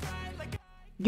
fight like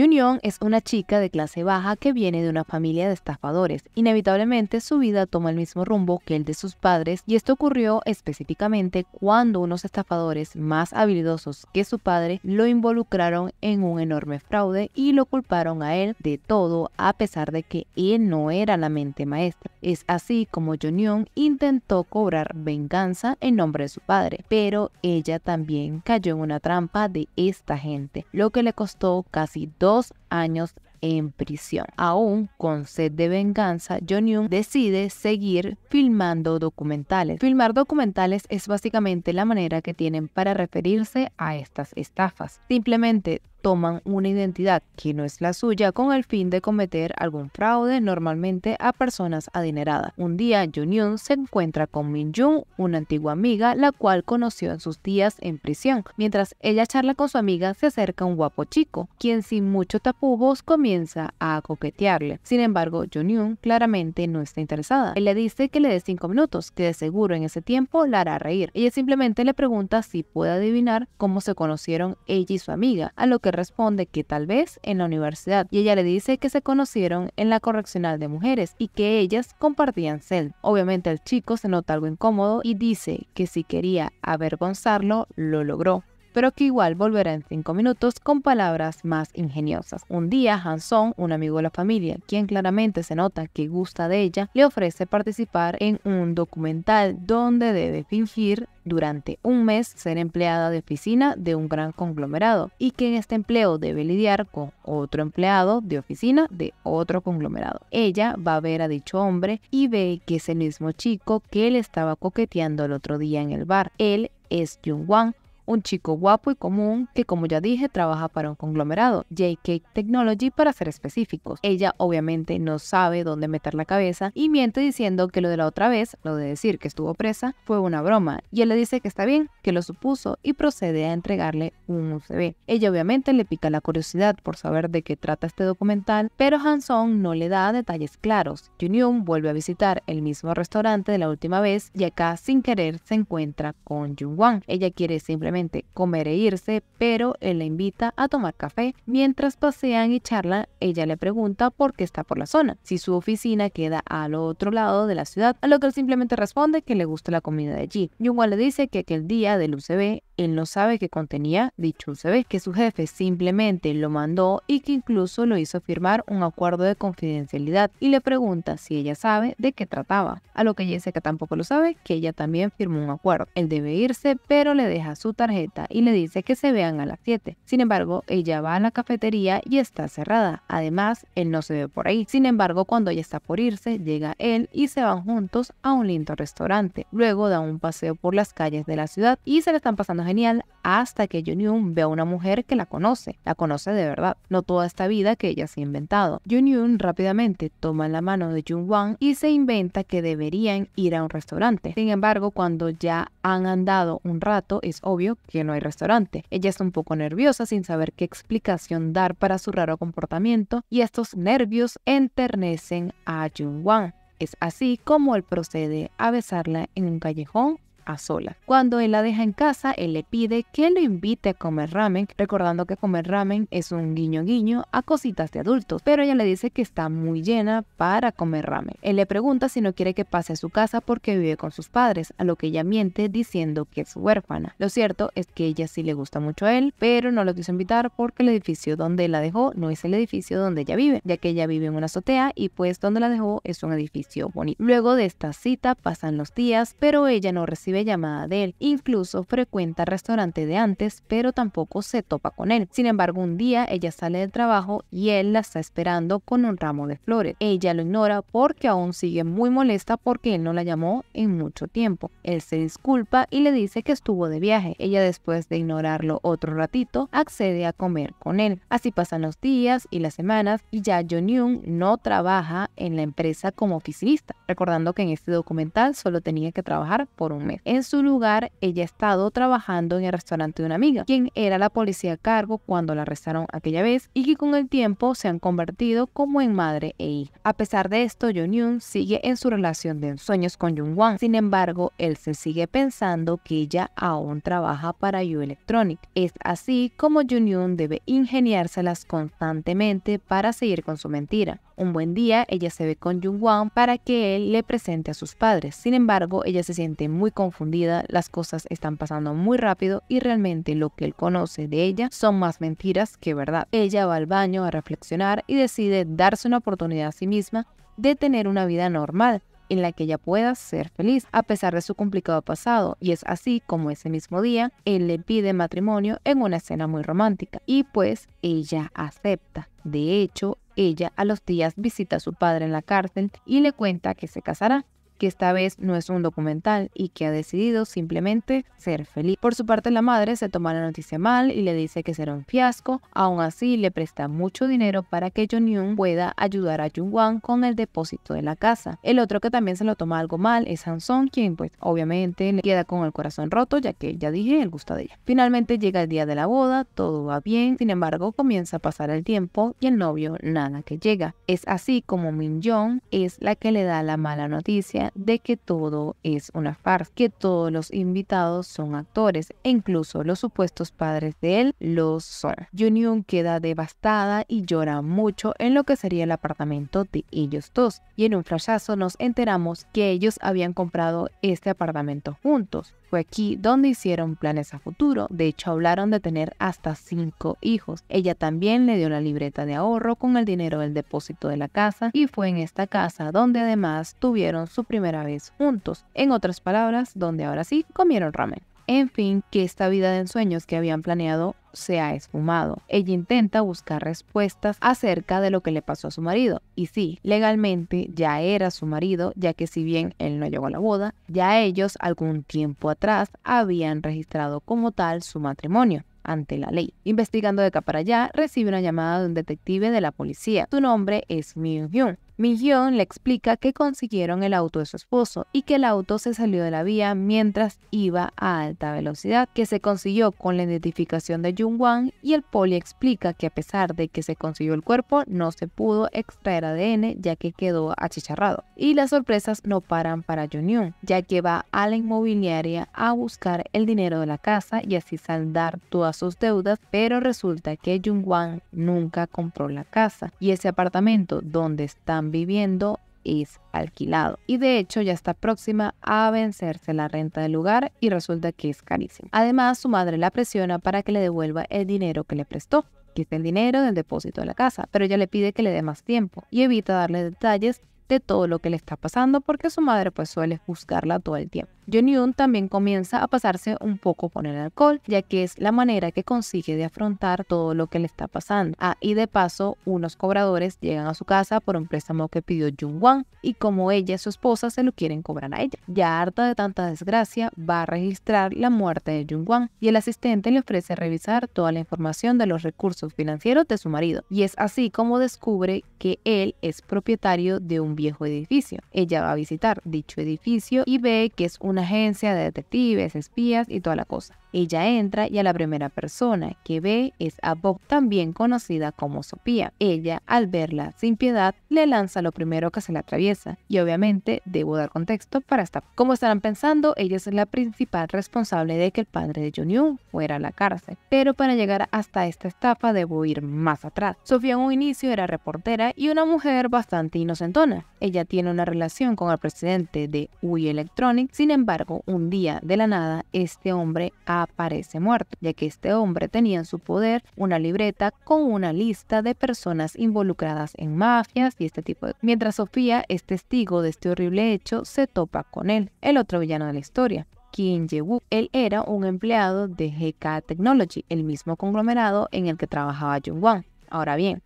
Young es una chica de clase baja que viene de una familia de estafadores. Inevitablemente su vida toma el mismo rumbo que el de sus padres y esto ocurrió específicamente cuando unos estafadores más habilidosos que su padre lo involucraron en un enorme fraude y lo culparon a él de todo a pesar de que él no era la mente maestra. Es así como Young intentó cobrar venganza en nombre de su padre, pero ella también cayó en una trampa de esta gente, lo que le costó casi dos dos años en prisión. Aún con sed de venganza, John Yoon decide seguir filmando documentales. Filmar documentales es básicamente la manera que tienen para referirse a estas estafas. Simplemente toman una identidad que no es la suya con el fin de cometer algún fraude, normalmente a personas adineradas. Un día, Jun se encuentra con Min Jun, una antigua amiga, la cual conoció en sus días en prisión. Mientras ella charla con su amiga, se acerca un guapo chico, quien sin muchos tapujos comienza a coquetearle. Sin embargo, Jun claramente no está interesada. Él le dice que le dé cinco minutos, que de seguro en ese tiempo la hará reír. Ella simplemente le pregunta si puede adivinar cómo se conocieron ella y su amiga, a lo que responde que tal vez en la universidad y ella le dice que se conocieron en la correccional de mujeres y que ellas compartían cel. Obviamente el chico se nota algo incómodo y dice que si quería avergonzarlo, lo logró pero que igual volverá en cinco minutos con palabras más ingeniosas. Un día, Hanson, un amigo de la familia, quien claramente se nota que gusta de ella, le ofrece participar en un documental donde debe fingir durante un mes ser empleada de oficina de un gran conglomerado y que en este empleo debe lidiar con otro empleado de oficina de otro conglomerado. Ella va a ver a dicho hombre y ve que es el mismo chico que él estaba coqueteando el otro día en el bar. Él es Jung Wang un chico guapo y común que, como ya dije, trabaja para un conglomerado, JK Technology para ser específicos. Ella obviamente no sabe dónde meter la cabeza y miente diciendo que lo de la otra vez, lo de decir que estuvo presa, fue una broma. Y él le dice que está bien, que lo supuso y procede a entregarle un USB. Ella obviamente le pica la curiosidad por saber de qué trata este documental, pero Hanson no le da detalles claros. Yoon vuelve a visitar el mismo restaurante de la última vez y acá sin querer se encuentra con Jun wang Ella quiere simplemente comer e irse, pero él la invita a tomar café. Mientras pasean y charlan, ella le pregunta por qué está por la zona, si su oficina queda al otro lado de la ciudad, a lo que él simplemente responde que le gusta la comida de allí. Yungwa le dice que aquel día del UCB él no sabe qué contenía dicho UCB, que su jefe simplemente lo mandó y que incluso lo hizo firmar un acuerdo de confidencialidad y le pregunta si ella sabe de qué trataba, a lo que Jessica tampoco lo sabe, que ella también firmó un acuerdo. Él debe irse, pero le deja su tarjeta y le dice que se vean a las 7. Sin embargo, ella va a la cafetería y está cerrada. Además, él no se ve por ahí. Sin embargo, cuando ella está por irse, llega él y se van juntos a un lindo restaurante. Luego da un paseo por las calles de la ciudad y se le están pasando genial hasta que Jun ve a una mujer que la conoce. La conoce de verdad, no toda esta vida que ella se ha inventado. Jun rápidamente toma la mano de Jun Wang y se inventa que deberían ir a un restaurante. Sin embargo, cuando ya han andado un rato, es obvio que no hay restaurante. Ella está un poco nerviosa sin saber qué explicación dar para su raro comportamiento y estos nervios enternecen a Jung Wan. Es así como él procede a besarla en un callejón a Cuando él la deja en casa, él le pide que lo invite a comer ramen, recordando que comer ramen es un guiño guiño a cositas de adultos, pero ella le dice que está muy llena para comer ramen. Él le pregunta si no quiere que pase a su casa porque vive con sus padres, a lo que ella miente diciendo que es huérfana. Lo cierto es que ella sí le gusta mucho a él, pero no lo quiso invitar porque el edificio donde la dejó no es el edificio donde ella vive, ya que ella vive en una azotea y pues donde la dejó es un edificio bonito. Luego de esta cita pasan los días, pero ella no recibe llamada de él, incluso frecuenta el restaurante de antes, pero tampoco se topa con él. Sin embargo, un día ella sale del trabajo y él la está esperando con un ramo de flores. Ella lo ignora porque aún sigue muy molesta porque él no la llamó en mucho tiempo. Él se disculpa y le dice que estuvo de viaje. Ella después de ignorarlo otro ratito, accede a comer con él. Así pasan los días y las semanas y ya John Young no trabaja en la empresa como oficinista, recordando que en este documental solo tenía que trabajar por un mes. En su lugar, ella ha estado trabajando en el restaurante de una amiga, quien era la policía a cargo cuando la arrestaron aquella vez y que con el tiempo se han convertido como en madre e hija. A pesar de esto, Jun Yoon sigue en su relación de ensueños con Jung Wan. Sin embargo, él se sigue pensando que ella aún trabaja para U Electronic. Es así como Jun Yoon debe ingeniárselas constantemente para seguir con su mentira. Un buen día, ella se ve con Jung Wan para que él le presente a sus padres. Sin embargo, ella se siente muy confundida las cosas están pasando muy rápido y realmente lo que él conoce de ella son más mentiras que verdad. Ella va al baño a reflexionar y decide darse una oportunidad a sí misma de tener una vida normal en la que ella pueda ser feliz a pesar de su complicado pasado y es así como ese mismo día él le pide matrimonio en una escena muy romántica y pues ella acepta. De hecho, ella a los días visita a su padre en la cárcel y le cuenta que se casará que esta vez no es un documental y que ha decidido simplemente ser feliz. Por su parte, la madre se toma la noticia mal y le dice que será un fiasco, aún así le presta mucho dinero para que Yoon pueda ayudar a Wan con el depósito de la casa. El otro que también se lo toma algo mal es Hanson, quien pues obviamente le queda con el corazón roto ya que ya dije, el gusto de ella. Finalmente llega el día de la boda, todo va bien, sin embargo comienza a pasar el tiempo y el novio nada que llega. Es así como Min es la que le da la mala noticia de que todo es una farsa, que todos los invitados son actores e incluso los supuestos padres de él Los son. Yunyun queda devastada y llora mucho en lo que sería el apartamento de ellos dos y en un flashazo nos enteramos que ellos habían comprado este apartamento juntos fue aquí donde hicieron planes a futuro, de hecho hablaron de tener hasta cinco hijos. Ella también le dio la libreta de ahorro con el dinero del depósito de la casa y fue en esta casa donde además tuvieron su primera vez juntos, en otras palabras, donde ahora sí comieron ramen. En fin, que esta vida de ensueños que habían planeado se ha esfumado. Ella intenta buscar respuestas acerca de lo que le pasó a su marido. Y sí, legalmente ya era su marido, ya que si bien él no llegó a la boda, ya ellos algún tiempo atrás habían registrado como tal su matrimonio ante la ley. Investigando de acá para allá, recibe una llamada de un detective de la policía. Su nombre es Min Hyun. Millón le explica que consiguieron el auto de su esposo y que el auto se salió de la vía mientras iba a alta velocidad, que se consiguió con la identificación de Jung Wang y el poli explica que a pesar de que se consiguió el cuerpo no se pudo extraer ADN ya que quedó achicharrado. Y las sorpresas no paran para Jung ya que va a la inmobiliaria a buscar el dinero de la casa y así saldar todas sus deudas, pero resulta que Jung Wang nunca compró la casa y ese apartamento donde están viviendo es alquilado y de hecho ya está próxima a vencerse la renta del lugar y resulta que es carísimo. Además, su madre la presiona para que le devuelva el dinero que le prestó que es el dinero del depósito de la casa, pero ella le pide que le dé más tiempo y evita darle detalles de todo lo que le está pasando porque su madre pues suele juzgarla todo el tiempo. Johnny Yoon también comienza a pasarse un poco con el alcohol, ya que es la manera que consigue de afrontar todo lo que le está pasando. Ah, y de paso, unos cobradores llegan a su casa por un préstamo que pidió Jung Wang y como ella y su esposa se lo quieren cobrar a ella. Ya harta de tanta desgracia, va a registrar la muerte de Jung Wang y el asistente le ofrece revisar toda la información de los recursos financieros de su marido. Y es así como descubre que él es propietario de un viejo edificio. Ella va a visitar dicho edificio y ve que es un una agencia de detectives, espías y toda la cosa. Ella entra y a la primera persona que ve es a Bob, también conocida como Sofía. Ella, al verla sin piedad, le lanza lo primero que se le atraviesa. Y obviamente debo dar contexto para esta. Como estarán pensando, ella es la principal responsable de que el padre de Jun fuera a la cárcel. Pero para llegar hasta esta estafa debo ir más atrás. Sofía en un inicio era reportera y una mujer bastante inocentona. Ella tiene una relación con el presidente de UI Electronic. Sin embargo, un día de la nada, este hombre ha Parece muerto, ya que este hombre tenía en su poder una libreta con una lista de personas involucradas en mafias y este tipo de... Mientras Sofía es testigo de este horrible hecho, se topa con él, el otro villano de la historia, Kim jae Él era un empleado de GK Technology, el mismo conglomerado en el que trabajaba Jung Wan. Ahora bien,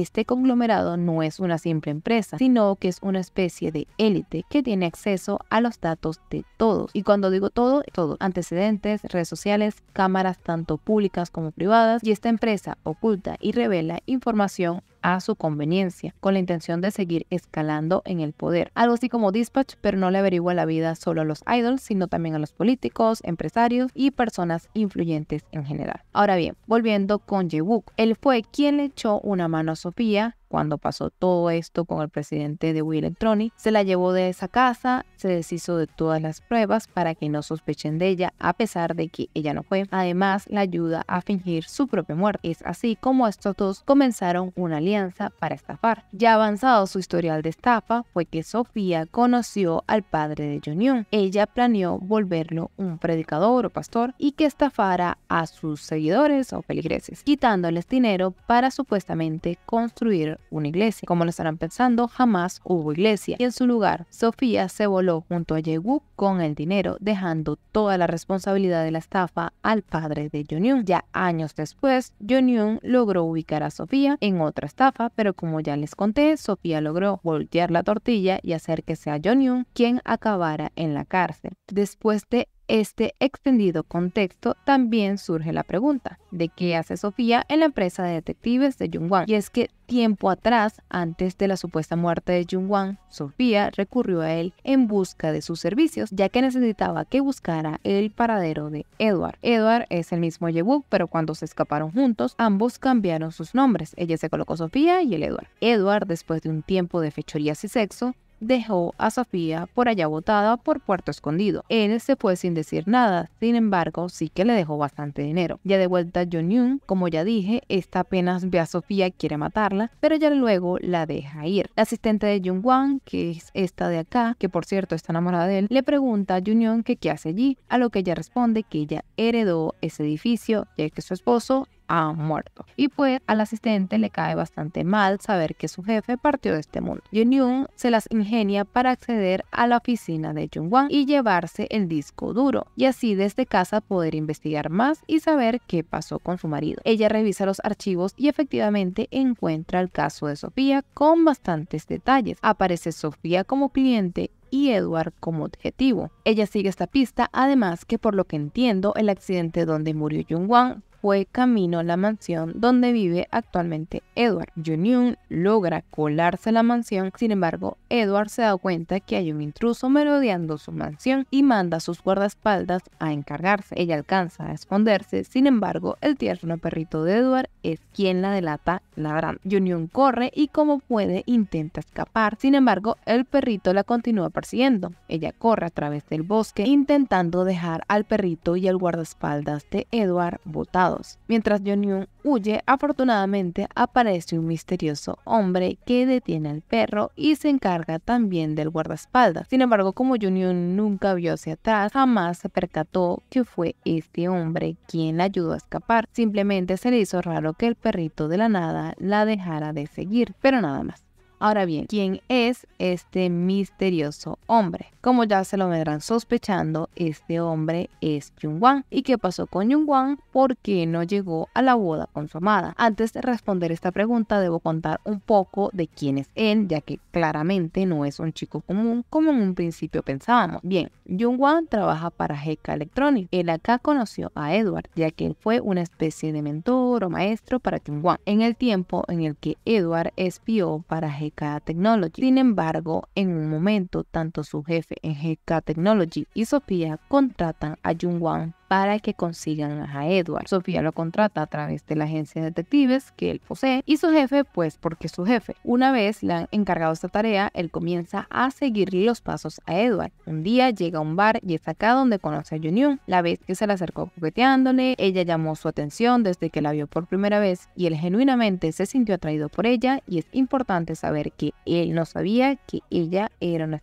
este conglomerado no es una simple empresa, sino que es una especie de élite que tiene acceso a los datos de todos. Y cuando digo todo, todo, antecedentes, redes sociales, cámaras tanto públicas como privadas, y esta empresa oculta y revela información a su conveniencia, con la intención de seguir escalando en el poder. Algo así como Dispatch, pero no le averigua la vida solo a los idols, sino también a los políticos, empresarios y personas influyentes en general. Ahora bien, volviendo con Jae-wook, él fue quien le echó una mano a Sofía cuando pasó todo esto con el presidente de will se la llevó de esa casa, se deshizo de todas las pruebas para que no sospechen de ella, a pesar de que ella no fue. Además, la ayuda a fingir su propia muerte. Es así como estos dos comenzaron una alianza para estafar. Ya avanzado su historial de estafa, fue que Sofía conoció al padre de Junyun. Ella planeó volverlo un predicador o pastor y que estafara a sus seguidores o feligreses, quitándoles dinero para supuestamente construir una iglesia. Como lo estarán pensando, jamás hubo iglesia. Y en su lugar, Sofía se voló junto a Yegu con el dinero, dejando toda la responsabilidad de la estafa al padre de Jonyun. Ya años después, Jonyun logró ubicar a Sofía en otra estafa, pero como ya les conté, Sofía logró voltear la tortilla y hacer que sea Jonyun quien acabara en la cárcel. Después de este extendido contexto, también surge la pregunta de qué hace Sofía en la empresa de detectives de Jung Wan. Y es que tiempo atrás, antes de la supuesta muerte de Jung Wan, Sofía recurrió a él en busca de sus servicios, ya que necesitaba que buscara el paradero de Edward. Edward es el mismo Yewook, pero cuando se escaparon juntos, ambos cambiaron sus nombres. Ella se colocó Sofía y el Edward. Edward, después de un tiempo de fechorías y sexo, dejó a Sofía por allá botada por Puerto Escondido. Él se fue sin decir nada, sin embargo, sí que le dejó bastante dinero. Ya de vuelta Jun Yun, como ya dije, esta apenas ve a Sofía y quiere matarla, pero ya luego la deja ir. La asistente de Jung Wan, que es esta de acá, que por cierto está enamorada de él, le pregunta a Jung que qué hace allí, a lo que ella responde que ella heredó ese edificio, ya que su esposo muerto. Y pues al asistente le cae bastante mal saber que su jefe partió de este mundo. Jun se las ingenia para acceder a la oficina de jung Wang y llevarse el disco duro y así desde casa poder investigar más y saber qué pasó con su marido. Ella revisa los archivos y efectivamente encuentra el caso de Sofía con bastantes detalles. Aparece Sofía como cliente y Edward como objetivo. Ella sigue esta pista, además que por lo que entiendo, el accidente donde murió jung Wang fue camino a la mansión donde vive actualmente Edward. Junyun logra colarse a la mansión, sin embargo, Edward se da cuenta que hay un intruso merodeando su mansión y manda a sus guardaespaldas a encargarse. Ella alcanza a esconderse, sin embargo, el tierno perrito de Edward es quien la delata ladrando. Union corre y como puede intenta escapar, sin embargo, el perrito la continúa persiguiendo. Ella corre a través del bosque intentando dejar al perrito y al guardaespaldas de Edward botado. Mientras Junyun huye, afortunadamente aparece un misterioso hombre que detiene al perro y se encarga también del guardaespaldas. Sin embargo, como Junyun nunca vio hacia atrás, jamás se percató que fue este hombre quien la ayudó a escapar. Simplemente se le hizo raro que el perrito de la nada la dejara de seguir, pero nada más. Ahora bien, ¿quién es este misterioso hombre? Como ya se lo verán sospechando, este hombre es Jung-Wan. ¿Y qué pasó con Jung-Wan? ¿Por qué no llegó a la boda con su amada? Antes de responder esta pregunta, debo contar un poco de quién es él, ya que claramente no es un chico común como en un principio pensábamos. Bien, Jung-Wan trabaja para GK Electronics. Él acá conoció a Edward, ya que él fue una especie de mentor o maestro para Jung-Wan en el tiempo en el que Edward espió para GK GK Technology. Sin embargo, en un momento, tanto su jefe en GK Technology y Sofía contratan a Jung Wang para que consigan a Edward. Sofía lo contrata a través de la agencia de detectives que él posee y su jefe, pues porque su jefe. Una vez le han encargado esta tarea, él comienza a seguirle los pasos a Edward. Un día llega a un bar y es acá donde conoce a Junior. La vez que se le acercó coqueteándole, ella llamó su atención desde que la vio por primera vez y él genuinamente se sintió atraído por ella y es importante saber que él no sabía que ella era una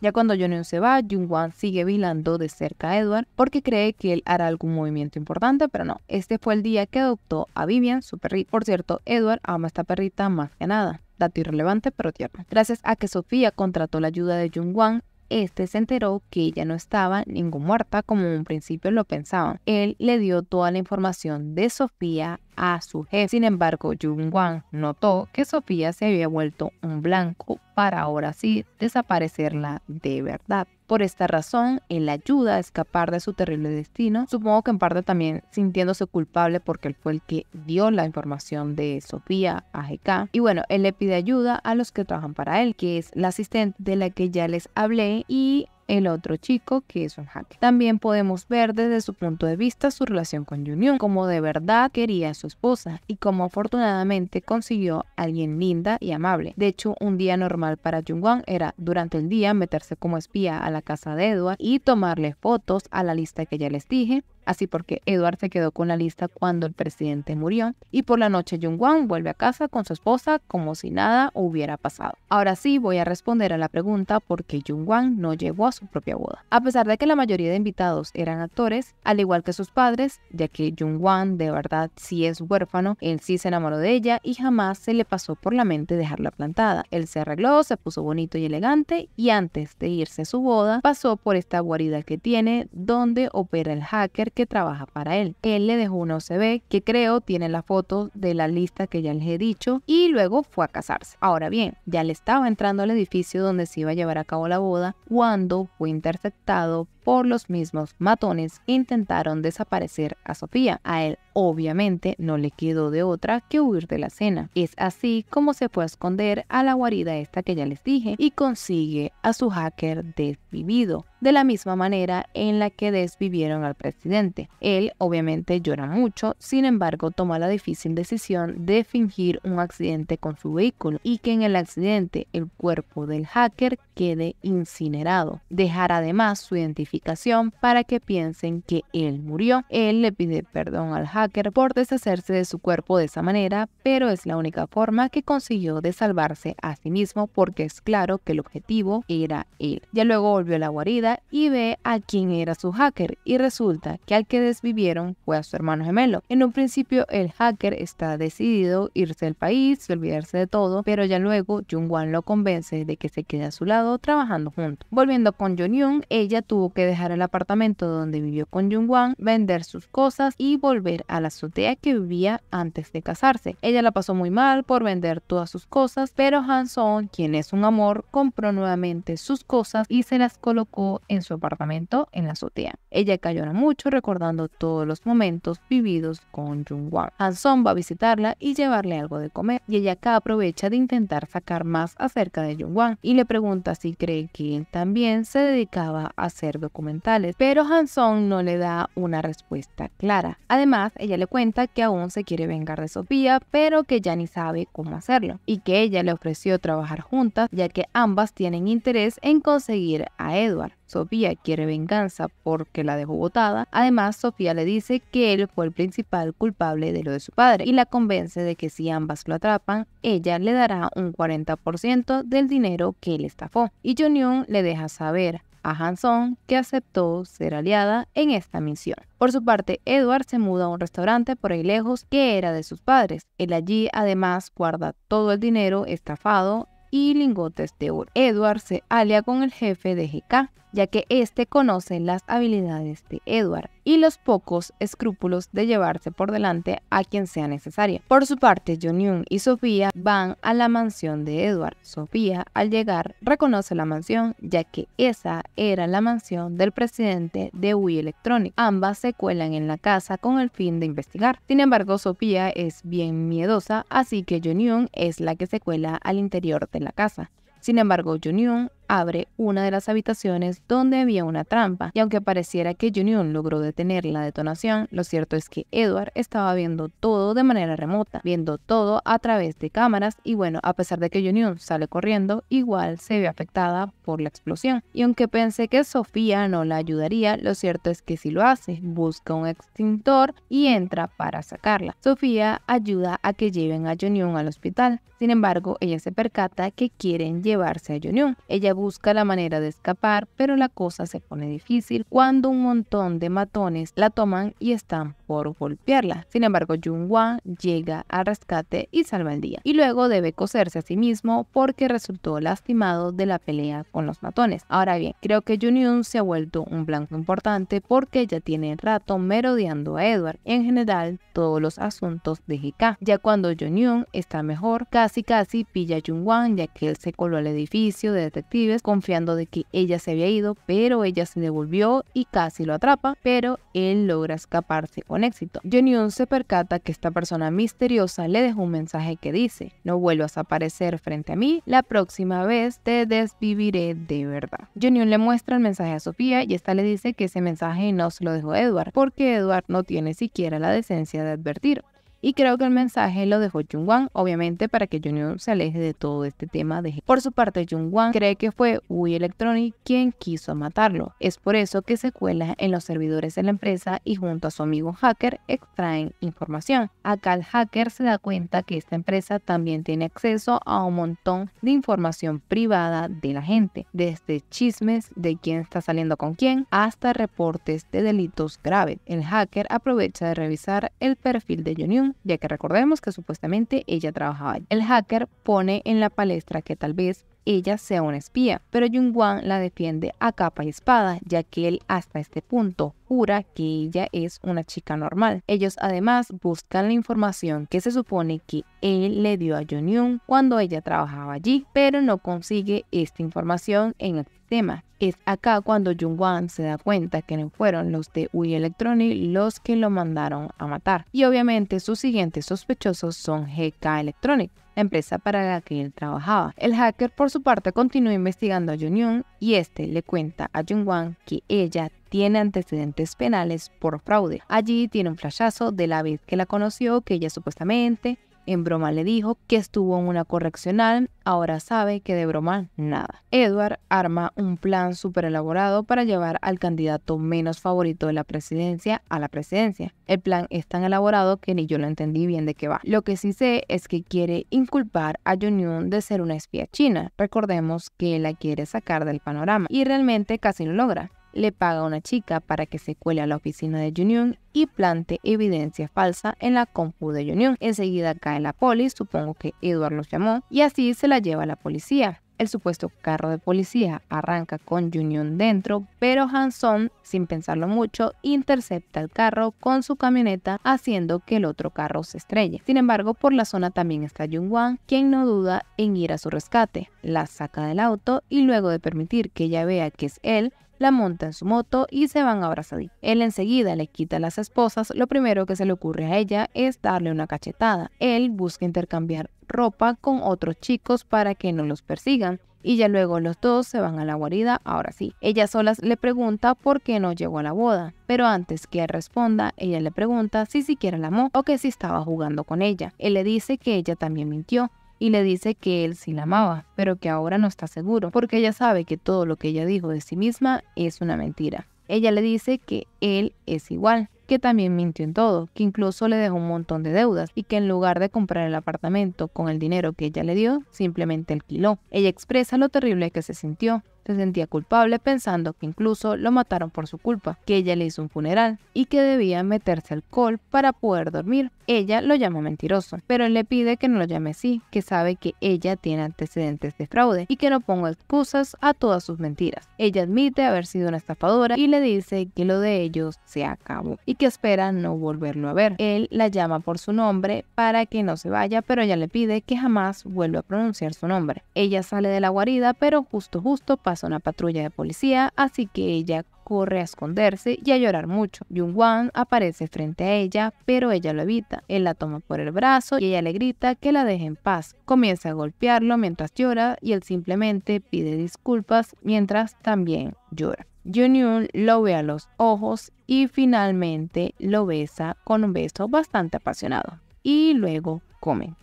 ya cuando Jonion se va, Jung-wan sigue vigilando de cerca a Edward porque cree que él hará algún movimiento importante, pero no. Este fue el día que adoptó a Vivian, su perrita. Por cierto, Edward ama esta perrita más que nada. Dato irrelevante pero tierno. Gracias a que Sofía contrató la ayuda de Jung-wan, este se enteró que ella no estaba ningún muerta como en un principio lo pensaban. Él le dio toda la información de Sofía a su jefe. Sin embargo, Jung Wang notó que Sofía se había vuelto un blanco para ahora sí desaparecerla de verdad. Por esta razón, él ayuda a escapar de su terrible destino, supongo que en parte también sintiéndose culpable porque él fue el que dio la información de Sofía a GK. Y bueno, él le pide ayuda a los que trabajan para él, que es la asistente de la que ya les hablé y el otro chico que es un hacker. También podemos ver desde su punto de vista su relación con Yunyun, como de verdad quería a su esposa y como afortunadamente consiguió a alguien linda y amable. De hecho, un día normal para Jungwan era durante el día meterse como espía a la casa de Edward y tomarle fotos a la lista que ya les dije así porque Edward se quedó con la lista cuando el presidente murió, y por la noche Jung Wang vuelve a casa con su esposa como si nada hubiera pasado. Ahora sí voy a responder a la pregunta por qué Jung Wang no llegó a su propia boda. A pesar de que la mayoría de invitados eran actores, al igual que sus padres, ya que Jung Wang de verdad sí es huérfano, él sí se enamoró de ella y jamás se le pasó por la mente dejarla plantada. Él se arregló, se puso bonito y elegante y antes de irse a su boda pasó por esta guarida que tiene donde opera el hacker que trabaja para él. Él le dejó una OCB que creo tiene la foto de la lista que ya les he dicho y luego fue a casarse. Ahora bien, ya le estaba entrando al edificio donde se iba a llevar a cabo la boda cuando fue interceptado por los mismos matones intentaron desaparecer a Sofía. A él obviamente no le quedó de otra que huir de la cena. Es así como se fue a esconder a la guarida esta que ya les dije y consigue a su hacker desvivido de la misma manera en la que desvivieron al presidente. Él obviamente llora mucho, sin embargo toma la difícil decisión de fingir un accidente con su vehículo y que en el accidente el cuerpo del hacker quede incinerado. Dejar además su identificación para que piensen que él murió. Él le pide perdón al hacker por deshacerse de su cuerpo de esa manera, pero es la única forma que consiguió de salvarse a sí mismo porque es claro que el objetivo era él. Ya luego volvió a la guarida y ve a quién era su hacker y resulta que al que desvivieron fue a su hermano gemelo. En un principio el hacker está decidido irse del país y olvidarse de todo, pero ya luego Jung-wan lo convence de que se quede a su lado trabajando juntos. Volviendo con jung ella tuvo que dejar el apartamento donde vivió con Jung-wan, vender sus cosas y volver a la azotea que vivía antes de casarse. Ella la pasó muy mal por vender todas sus cosas, pero Han Song, quien es un amor, compró nuevamente sus cosas y se las colocó en su apartamento en la azotea. Ella llora mucho recordando todos los momentos vividos con jung Wang. han va a visitarla y llevarle algo de comer y ella acá aprovecha de intentar sacar más acerca de jung Wang y le pregunta si cree que él también se dedicaba a hacer documentales, pero han no le da una respuesta clara. Además, ella le cuenta que aún se quiere vengar de Sofía, pero que ya ni sabe cómo hacerlo y que ella le ofreció trabajar juntas ya que ambas tienen interés en conseguir a Edward. Sofía quiere venganza porque la dejó botada. Además, Sofía le dice que él fue el principal culpable de lo de su padre y la convence de que si ambas lo atrapan, ella le dará un 40% del dinero que él estafó. Y Junyun le deja saber a Hanson que aceptó ser aliada en esta misión. Por su parte, Edward se muda a un restaurante por ahí lejos que era de sus padres. Él allí además guarda todo el dinero estafado y lingotes de oro. Edward se alia con el jefe de GK ya que éste conoce las habilidades de Edward y los pocos escrúpulos de llevarse por delante a quien sea necesaria. Por su parte, Joon-Yoon y Sofía van a la mansión de Edward. Sofía, al llegar, reconoce la mansión, ya que esa era la mansión del presidente de Wii Electronic. Ambas se cuelan en la casa con el fin de investigar. Sin embargo, Sofía es bien miedosa, así que Young es la que se cuela al interior de la casa. Sin embargo, Young abre una de las habitaciones donde había una trampa, y aunque pareciera que Union logró detener la detonación, lo cierto es que Edward estaba viendo todo de manera remota, viendo todo a través de cámaras, y bueno, a pesar de que Union sale corriendo, igual se ve afectada por la explosión. Y aunque pensé que Sofía no la ayudaría, lo cierto es que si lo hace, busca un extintor y entra para sacarla. Sofía ayuda a que lleven a Union al hospital, sin embargo, ella se percata que quieren llevarse a Union. Ella busca la manera de escapar, pero la cosa se pone difícil cuando un montón de matones la toman y están por golpearla. Sin embargo, Jun Wan llega al rescate y salva el día. Y luego debe coserse a sí mismo porque resultó lastimado de la pelea con los matones. Ahora bien, creo que Jun Yun se ha vuelto un blanco importante porque ya tiene rato merodeando a Edward. En general, todos los asuntos de GK. Ya cuando Jun Yun está mejor, casi casi pilla a Jun Wan ya que él se coló al edificio de detective confiando de que ella se había ido, pero ella se devolvió y casi lo atrapa, pero él logra escaparse con éxito. Johnny se percata que esta persona misteriosa le dejó un mensaje que dice, no vuelvas a aparecer frente a mí, la próxima vez te desviviré de verdad. Johnny le muestra el mensaje a Sofía y esta le dice que ese mensaje no se lo dejó Edward, porque Edward no tiene siquiera la decencia de advertir, y creo que el mensaje lo dejó Jung-Wan, obviamente para que Junior se aleje de todo este tema de Por su parte, Jung-Wan cree que fue Wii Electronic quien quiso matarlo. Es por eso que se cuela en los servidores de la empresa y junto a su amigo hacker extraen información. Acá el hacker se da cuenta que esta empresa también tiene acceso a un montón de información privada de la gente, desde chismes de quién está saliendo con quién hasta reportes de delitos graves. El hacker aprovecha de revisar el perfil de Junior ya que recordemos que supuestamente ella trabajaba allí. El hacker pone en la palestra que tal vez ella sea una espía, pero Jung Wan la defiende a capa y espada, ya que él hasta este punto jura que ella es una chica normal. Ellos además buscan la información que se supone que él le dio a Jung Yoon cuando ella trabajaba allí, pero no consigue esta información en el sistema. Es acá cuando Jung Wan se da cuenta que no fueron los de Wii Electronic los que lo mandaron a matar. Y obviamente sus siguientes sospechosos son GK Electronic, empresa para la que él trabajaba. El hacker por su parte continúa investigando a Jun y este le cuenta a Jun Wang que ella tiene antecedentes penales por fraude. Allí tiene un flashazo de la vez que la conoció, que ella supuestamente en broma le dijo que estuvo en una correccional, ahora sabe que de broma nada. Edward arma un plan súper elaborado para llevar al candidato menos favorito de la presidencia a la presidencia. El plan es tan elaborado que ni yo lo entendí bien de qué va. Lo que sí sé es que quiere inculpar a Jun de ser una espía china. Recordemos que la quiere sacar del panorama y realmente casi lo logra le paga a una chica para que se cuele a la oficina de union y plante evidencia falsa en la compu de union Enseguida cae la poli, supongo que Edward los llamó, y así se la lleva a la policía. El supuesto carro de policía arranca con union dentro, pero Hanson, sin pensarlo mucho, intercepta el carro con su camioneta haciendo que el otro carro se estrelle. Sin embargo, por la zona también está Jung-Wan, quien no duda en ir a su rescate. La saca del auto y luego de permitir que ella vea que es él, la monta en su moto y se van abrazaditos. Él enseguida le quita las esposas, lo primero que se le ocurre a ella es darle una cachetada. Él busca intercambiar ropa con otros chicos para que no los persigan. Y ya luego los dos se van a la guarida, ahora sí. Ella solas le pregunta por qué no llegó a la boda, pero antes que él responda, ella le pregunta si siquiera la amó o que si estaba jugando con ella. Él le dice que ella también mintió, y le dice que él sí la amaba, pero que ahora no está seguro, porque ella sabe que todo lo que ella dijo de sí misma es una mentira. Ella le dice que él es igual, que también mintió en todo, que incluso le dejó un montón de deudas y que en lugar de comprar el apartamento con el dinero que ella le dio, simplemente alquiló. Ella expresa lo terrible que se sintió, se sentía culpable pensando que incluso lo mataron por su culpa, que ella le hizo un funeral y que debía meterse alcohol para poder dormir. Ella lo llama mentiroso, pero él le pide que no lo llame así, que sabe que ella tiene antecedentes de fraude y que no ponga excusas a todas sus mentiras. Ella admite haber sido una estafadora y le dice que lo de ellos se acabó y que espera no volverlo a ver. Él la llama por su nombre para que no se vaya, pero ella le pide que jamás vuelva a pronunciar su nombre. Ella sale de la guarida, pero justo justo pasa una patrulla de policía, así que ella corre a esconderse y a llorar mucho. Jung-wan aparece frente a ella, pero ella lo evita. Él la toma por el brazo y ella le grita que la deje en paz. Comienza a golpearlo mientras llora y él simplemente pide disculpas mientras también llora. jun lo ve a los ojos y finalmente lo besa con un beso bastante apasionado. Y luego comen.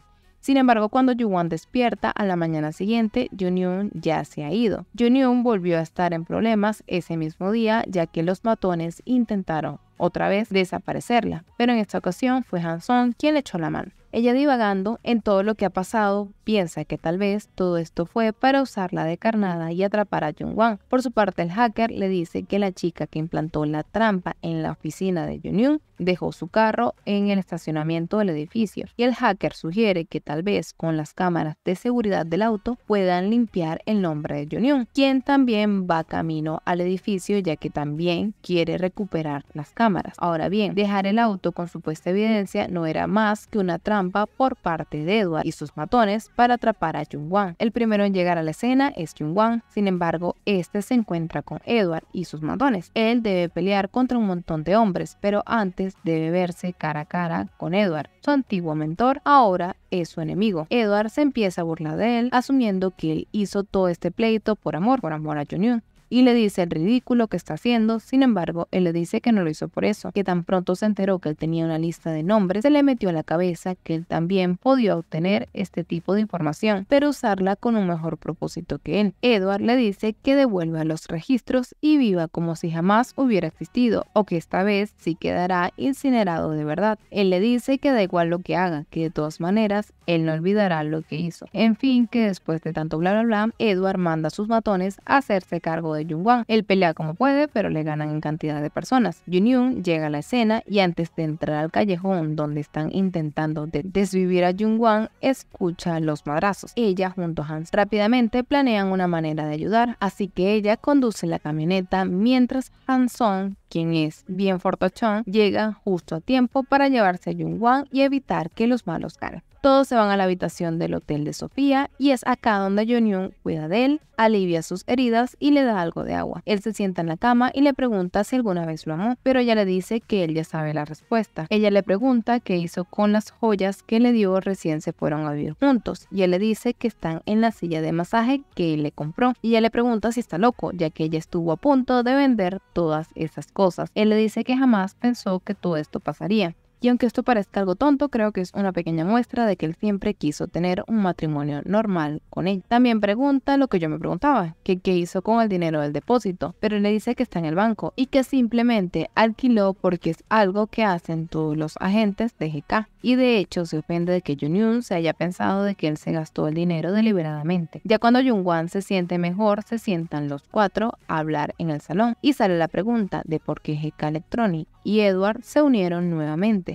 Sin embargo, cuando Yuan despierta a la mañana siguiente, Yunyun ya se ha ido. Yunyun volvió a estar en problemas ese mismo día, ya que los matones intentaron otra vez desaparecerla, pero en esta ocasión fue Hanson quien le echó la mano. Ella divagando en todo lo que ha pasado, piensa que tal vez todo esto fue para usarla de carnada y atrapar a Jung Wang. Por su parte, el hacker le dice que la chica que implantó la trampa en la oficina de Jun dejó su carro en el estacionamiento del edificio y el hacker sugiere que tal vez con las cámaras de seguridad del auto puedan limpiar el nombre de Jun Yoon, quien también va camino al edificio ya que también quiere recuperar las cámaras. Ahora bien, dejar el auto con supuesta evidencia no era más que una trampa por parte de Edward y sus matones para atrapar a Jung-Wan. El primero en llegar a la escena es Jung-Wan, sin embargo, este se encuentra con Edward y sus matones. Él debe pelear contra un montón de hombres, pero antes debe verse cara a cara con Edward. Su antiguo mentor ahora es su enemigo. Edward se empieza a burlar de él, asumiendo que él hizo todo este pleito por amor, por amor a jung y le dice el ridículo que está haciendo. Sin embargo, él le dice que no lo hizo por eso, que tan pronto se enteró que él tenía una lista de nombres, se le metió a la cabeza que él también podía obtener este tipo de información, pero usarla con un mejor propósito que él. Edward le dice que devuelva los registros y viva como si jamás hubiera existido, o que esta vez sí quedará incinerado de verdad. Él le dice que da igual lo que haga, que de todas maneras él no olvidará lo que hizo. En fin, que después de tanto bla bla bla, Edward manda a sus matones a hacerse cargo de Jung-wan. Él pelea como puede, pero le ganan en cantidad de personas. yun yun llega a la escena y antes de entrar al callejón donde están intentando desvivir a Jung-wan, escucha los madrazos. Ella junto a Hans rápidamente planean una manera de ayudar, así que ella conduce la camioneta mientras Hanson quien es bien fortachón, llega justo a tiempo para llevarse a Jung-wan y evitar que los malos ganen. Todos se van a la habitación del hotel de Sofía y es acá donde Jonyun cuida de él, alivia sus heridas y le da algo de agua. Él se sienta en la cama y le pregunta si alguna vez lo amó, pero ella le dice que él ya sabe la respuesta. Ella le pregunta qué hizo con las joyas que le dio recién se fueron a vivir juntos y él le dice que están en la silla de masaje que él le compró. Y ella le pregunta si está loco, ya que ella estuvo a punto de vender todas esas cosas. Él le dice que jamás pensó que todo esto pasaría. Y aunque esto parezca algo tonto, creo que es una pequeña muestra de que él siempre quiso tener un matrimonio normal con ella. También pregunta lo que yo me preguntaba, que qué hizo con el dinero del depósito, pero le dice que está en el banco y que simplemente alquiló porque es algo que hacen todos los agentes de GK. Y de hecho se ofende de que Junhyun se haya pensado de que él se gastó el dinero deliberadamente. Ya cuando Wan se siente mejor, se sientan los cuatro a hablar en el salón y sale la pregunta de por qué GK Electronic y Edward se unieron nuevamente.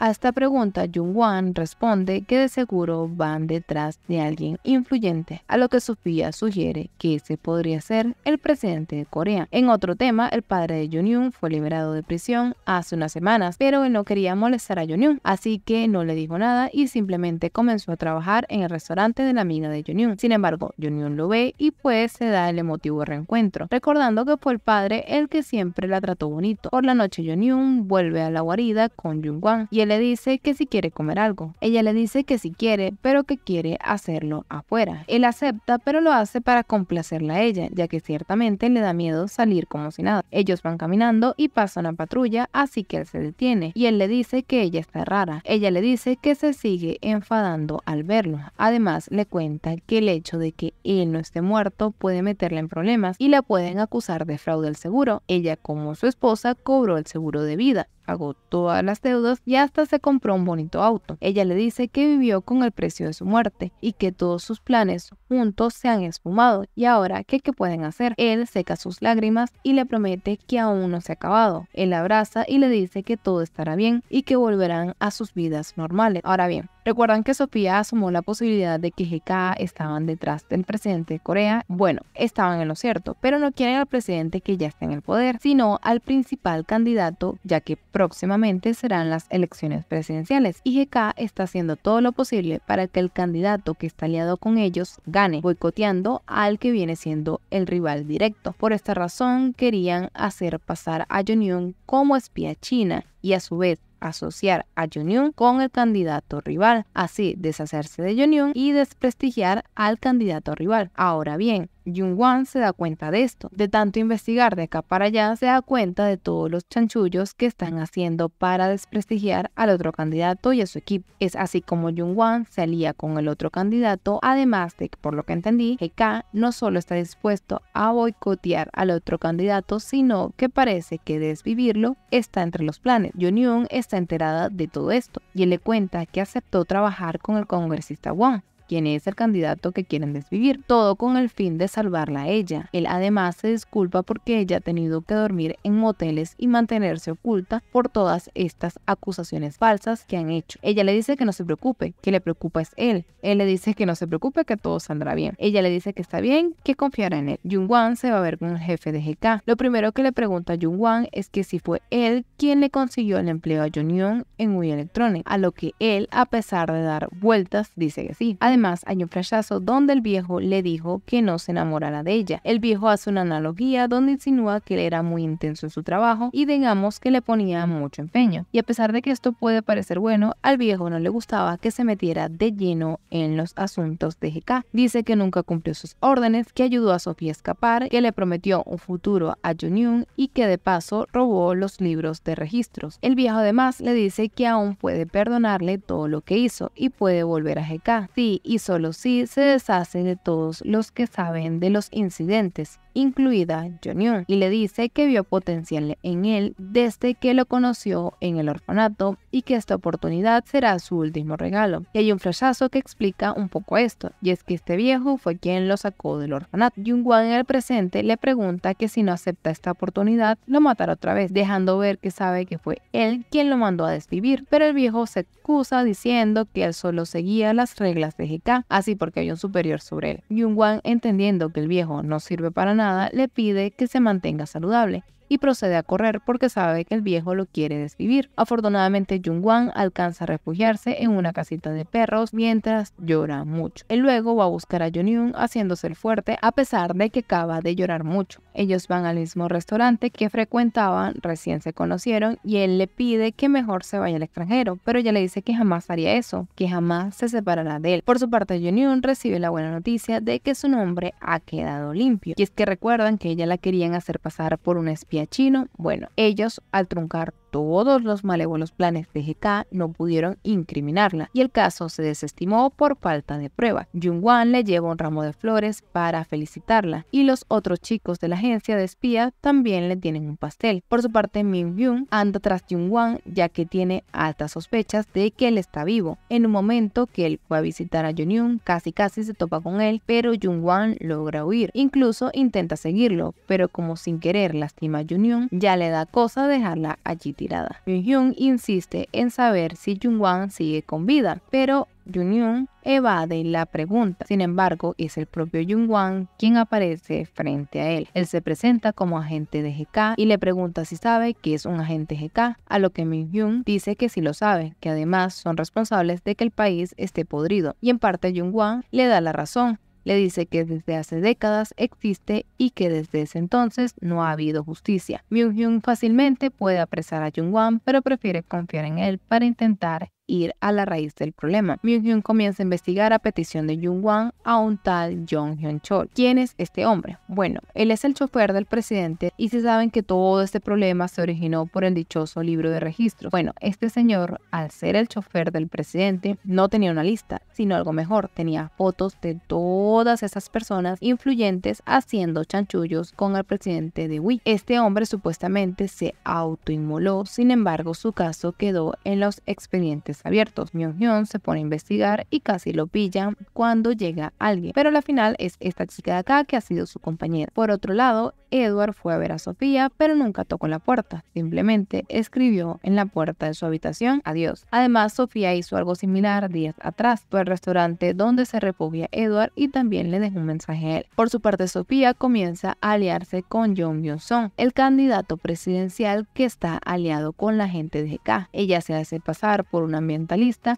A esta pregunta, Jung Wan responde que de seguro van detrás de alguien influyente, a lo que Sofía sugiere que ese podría ser el presidente de Corea. En otro tema, el padre de Jung Yun fue liberado de prisión hace unas semanas, pero él no quería molestar a Yoon Yun, así que no le dijo nada y simplemente comenzó a trabajar en el restaurante de la amiga de Jung Yun. Sin embargo, Jung Yun lo ve y pues se da el emotivo reencuentro, recordando que fue el padre el que siempre la trató bonito. Por la noche, Jung Yun vuelve a la guarida con Jung Wan y el le dice que si quiere comer algo. Ella le dice que si quiere, pero que quiere hacerlo afuera. Él acepta, pero lo hace para complacerla a ella, ya que ciertamente le da miedo salir como si nada. Ellos van caminando y pasa una patrulla, así que él se detiene y él le dice que ella está rara. Ella le dice que se sigue enfadando al verlo. Además, le cuenta que el hecho de que él no esté muerto puede meterla en problemas y la pueden acusar de fraude al seguro. Ella, como su esposa, cobró el seguro de vida pagó todas las deudas y hasta se compró un bonito auto. Ella le dice que vivió con el precio de su muerte y que todos sus planes juntos se han esfumado y ahora ¿qué, qué pueden hacer? Él seca sus lágrimas y le promete que aún no se ha acabado. Él la abraza y le dice que todo estará bien y que volverán a sus vidas normales. Ahora bien, Recuerdan que Sofía asumó la posibilidad de que GK estaban detrás del presidente de Corea. Bueno, estaban en lo cierto, pero no quieren al presidente que ya está en el poder, sino al principal candidato, ya que próximamente serán las elecciones presidenciales y GK está haciendo todo lo posible para que el candidato que está aliado con ellos gane, boicoteando al que viene siendo el rival directo. Por esta razón querían hacer pasar a Yoon como espía china y a su vez asociar a union con el candidato rival, así deshacerse de union y desprestigiar al candidato rival. Ahora bien, Jung-wan se da cuenta de esto. De tanto investigar de acá para allá, se da cuenta de todos los chanchullos que están haciendo para desprestigiar al otro candidato y a su equipo. Es así como Jung-wan se alía con el otro candidato, además de que, por lo que entendí, GK no solo está dispuesto a boicotear al otro candidato, sino que parece que desvivirlo está entre los planes. jung yun está enterada de todo esto y él le cuenta que aceptó trabajar con el congresista Wang quién es el candidato que quieren desvivir, todo con el fin de salvarla a ella. Él además se disculpa porque ella ha tenido que dormir en moteles y mantenerse oculta por todas estas acusaciones falsas que han hecho. Ella le dice que no se preocupe, que le preocupa es él. Él le dice que no se preocupe, que todo saldrá bien. Ella le dice que está bien, que confiará en él. Jung-wan se va a ver con el jefe de GK. Lo primero que le pregunta a Jung-wan es que si fue él quien le consiguió el empleo a jung Yoon en Wii Electronic, a lo que él, a pesar de dar vueltas, dice que sí. Además, además hay un fracaso donde el viejo le dijo que no se enamorara de ella. El viejo hace una analogía donde insinúa que él era muy intenso en su trabajo y digamos que le ponía mucho empeño. Y a pesar de que esto puede parecer bueno, al viejo no le gustaba que se metiera de lleno en los asuntos de GK. Dice que nunca cumplió sus órdenes, que ayudó a Sofía a escapar, que le prometió un futuro a Junyun y que de paso robó los libros de registros. El viejo además le dice que aún puede perdonarle todo lo que hizo y puede volver a GK. Sí, y solo si se deshace de todos los que saben de los incidentes, incluida Junior, y le dice que vio potencial en él desde que lo conoció en el orfanato y que esta oportunidad será su último regalo. Y hay un flashazo que explica un poco esto, y es que este viejo fue quien lo sacó del orfanato. Jung-wan en el presente le pregunta que si no acepta esta oportunidad, lo matará otra vez, dejando ver que sabe que fue él quien lo mandó a desvivir, pero el viejo se excusa diciendo que él solo seguía las reglas de así porque hay un superior sobre él. Yung Wang, entendiendo que el viejo no sirve para nada, le pide que se mantenga saludable y procede a correr porque sabe que el viejo lo quiere desvivir. Afortunadamente, Jung-Wan alcanza a refugiarse en una casita de perros mientras llora mucho. Él luego va a buscar a Yun haciéndose el fuerte a pesar de que acaba de llorar mucho. Ellos van al mismo restaurante que frecuentaban, recién se conocieron y él le pide que mejor se vaya al extranjero, pero ella le dice que jamás haría eso, que jamás se separará de él. Por su parte, Yun recibe la buena noticia de que su nombre ha quedado limpio. Y es que recuerdan que ella la querían hacer pasar por un espía chino. Bueno, ellos al truncar todos los malévolos planes de GK no pudieron incriminarla y el caso se desestimó por falta de prueba. Jung Wan le lleva un ramo de flores para felicitarla y los otros chicos de la agencia de espía también le tienen un pastel. Por su parte, Min Byung anda tras Jung Wan ya que tiene altas sospechas de que él está vivo. En un momento que él fue a visitar a Jun Yoon, casi casi se topa con él, pero Jung Wan logra huir. Incluso intenta seguirlo, pero como sin querer lastima a Jung Yun, ya le da cosa dejarla allí tirada retirada. hyun insiste en saber si Jung-wan sigue con vida, pero Yoon hyun evade la pregunta. Sin embargo, es el propio Jung-wan quien aparece frente a él. Él se presenta como agente de GK y le pregunta si sabe que es un agente GK, a lo que Min-hyun dice que sí lo sabe, que además son responsables de que el país esté podrido. Y en parte Jung-wan le da la razón, le dice que desde hace décadas existe y que desde ese entonces no ha habido justicia. Myung-hyun fácilmente puede apresar a Jung-wan, pero prefiere confiar en él para intentar ir a la raíz del problema. Myung-hyun comienza a investigar a petición de Jung-wan a un tal Yong hyun Chol. ¿Quién es este hombre? Bueno, él es el chofer del presidente y se saben que todo este problema se originó por el dichoso libro de registros. Bueno, este señor, al ser el chofer del presidente, no tenía una lista, sino algo mejor, tenía fotos de todas esas personas influyentes haciendo chanchullos con el presidente de Wii. Este hombre supuestamente se autoinmoló, sin embargo su caso quedó en los expedientes abiertos. Myung Hyun se pone a investigar y casi lo pillan cuando llega alguien, pero la final es esta chica de acá que ha sido su compañera. Por otro lado, Edward fue a ver a Sofía, pero nunca tocó la puerta, simplemente escribió en la puerta de su habitación adiós. Además, Sofía hizo algo similar días atrás, fue al restaurante donde se refugia Edward y también le dejó un mensaje a él. Por su parte, Sofía comienza a aliarse con John Myon el candidato presidencial que está aliado con la gente de GK. Ella se hace pasar por una